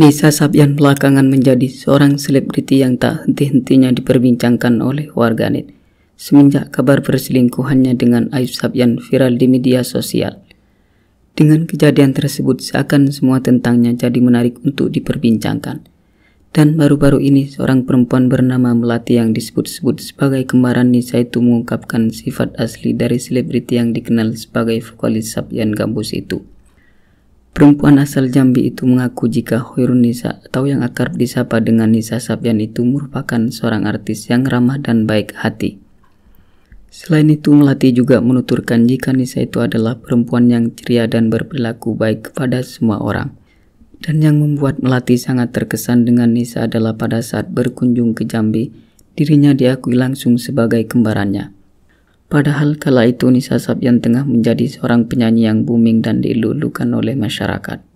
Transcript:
Nisa Sabian belakangan menjadi seorang selebriti yang tak henti-hentinya diperbincangkan oleh warganet semenjak kabar perselingkuhannya dengan Ayub Sabian viral di media sosial. Dengan kejadian tersebut seakan semua tentangnya jadi menarik untuk diperbincangkan. Dan baru-baru ini seorang perempuan bernama Melati yang disebut-sebut sebagai kembaran Nisa itu mengungkapkan sifat asli dari selebriti yang dikenal sebagai vokalis Sabian Gambus itu. Perempuan asal Jambi itu mengaku jika Khairun Nisa atau yang akar disapa dengan Nisa Sabian itu merupakan seorang artis yang ramah dan baik hati. Selain itu, Melati juga menuturkan jika Nisa itu adalah perempuan yang ceria dan berperilaku baik kepada semua orang. Dan yang membuat Melati sangat terkesan dengan Nisa adalah pada saat berkunjung ke Jambi, dirinya diakui langsung sebagai kembarannya. Padahal kala itu Nisa Sabian tengah menjadi seorang penyanyi yang booming dan dilulukan oleh masyarakat.